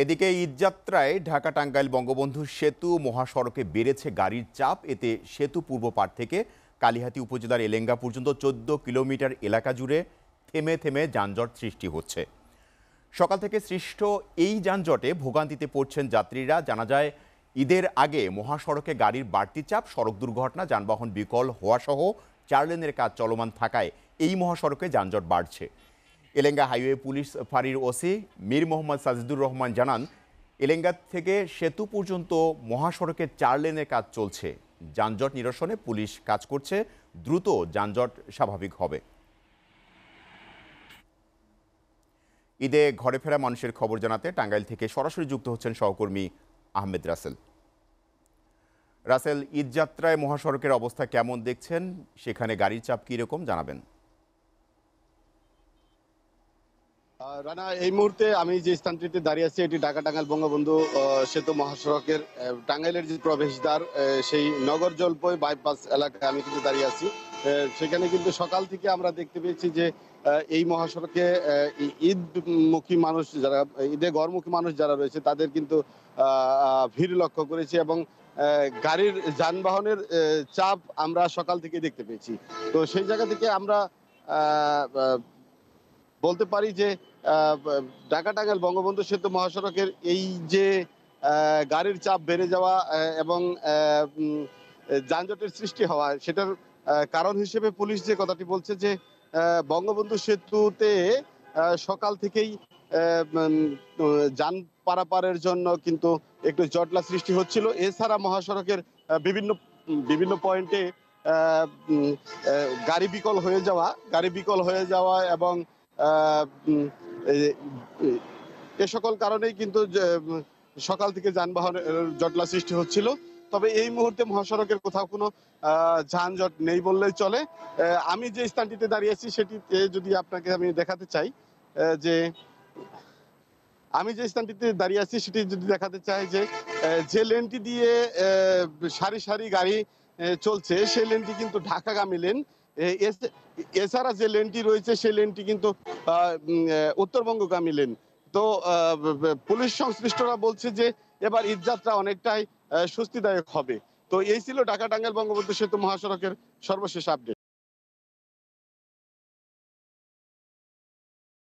এদিকে ঈদযাত্রায় ঢাকা টাঙ্গাইল বঙ্গবন্ধু সেতু মহাসড়কে বেড়েছে গাড়ির চাপ এতে সেতু পূর্ব পাড় থেকে কালিহাতি উপজেলার এলেঙ্গা পর্যন্ত চোদ্দ কিলোমিটার এলাকা জুড়ে থেমে থেমে যানজট সৃষ্টি হচ্ছে সকাল থেকে সৃষ্ট এই যানজটে ভোগান্তিতে পড়ছেন যাত্রীরা জানা যায় ঈদের আগে মহাসড়কে গাড়ির বাড়তি চাপ সড়ক দুর্ঘটনা যানবাহন বিকল হওয়াসহ চার লেনের কাজ চলমান থাকায় এই মহাসড়কে যানজট বাড়ছে এলেঙ্গা হাইওয়ে পুলিশ ফাঁড়ির ওসি মীর মোহাম্মদ সাজিদুর রহমান জানান এলেঙ্গা থেকে সেতু পর্যন্ত মহাসড়কের চার লেনের কাজ চলছে যানজট নিরসনে পুলিশ কাজ করছে দ্রুত যানজট স্বাভাবিক হবে ঈদে ঘরে ফেরা মানুষের খবর জানাতে টাঙ্গাইল থেকে সরাসরি যুক্ত হচ্ছেন সহকর্মী আহমেদ রাসেল রাসেল ঈদযাত্রায় মহাসড়কের অবস্থা কেমন দেখছেন সেখানে গাড়ির চাপ কীরকম জানাবেন রানা এই মুহূর্তে আমি যে স্থানটিতে দাঁড়িয়ে আছি এটি ঢাকা টাঙ্গাইল বঙ্গবন্ধু সেতু মহাসড়কের টাঙ্গাইলের যে প্রবেশদ্বার সেই নগর জলপয় বাইপাস এলাকায় আমি কিন্তু দাঁড়িয়ে আছি সেখানে কিন্তু সকাল থেকে আমরা দেখতে পেয়েছি যে এই মহাসড়কে ঈদমুখী মানুষ যারা ঈদে ঘরমুখী মানুষ যারা রয়েছে তাদের কিন্তু ভিড় লক্ষ্য করেছি এবং গাড়ির যানবাহনের চাপ আমরা সকাল থেকে দেখতে পেয়েছি তো সেই জায়গা থেকে আমরা বলতে পারি যে ঢাকা টাঙ্গাইল বঙ্গবন্ধু সেতু মহাসড়কের এই যে গাড়ির চাপ বেড়ে যাওয়া এবং যানজটের সৃষ্টি হওয়া সেটার কারণ হিসেবে পুলিশ যে কথাটি বলছে যে বঙ্গবন্ধু সেতুতে সকাল থেকেই যান পারাপারের জন্য কিন্তু একটু জটলা সৃষ্টি হচ্ছিল এছাড়া মহাসড়কের বিভিন্ন বিভিন্ন পয়েন্টে গাড়ি বিকল হয়ে যাওয়া গাড়ি বিকল হয়ে যাওয়া এবং এ সকল কারণেই কিন্তু সকাল থেকে যানবাহনের জটলা সৃষ্টি হচ্ছিল তবে এই মুহূর্তে মহাসড়কের কোথাও কোনো যানজট নেই বললেই চলে আমি যে স্থানটিতে দাঁড়িয়ে আছি সেটিতে যদি আপনাকে আমি দেখাতে চাই যে আমি যে স্থানটিতে দাঁড়িয়ে আছি সেটি যদি দেখাতে চাই যে যে লেনটি দিয়ে সারি সারি গাড়ি চলছে সেই লেনটি কিন্তু ঢাকাগামী লেন এছাড়া যে লেনটি রয়েছে সেই লেনটি কিন্তু উত্তরবঙ্গগামী লেন তো পুলিশ সংশ্লিষ্টরা বলছে যে এবার ঈদযাত্রা অনেকটাই স্বস্তিদায়ক হবে তো এই ছিল ঢাকা টাঙ্গাইল বঙ্গবন্ধু সেতু মহাসড়কের সর্বশেষ আপডেট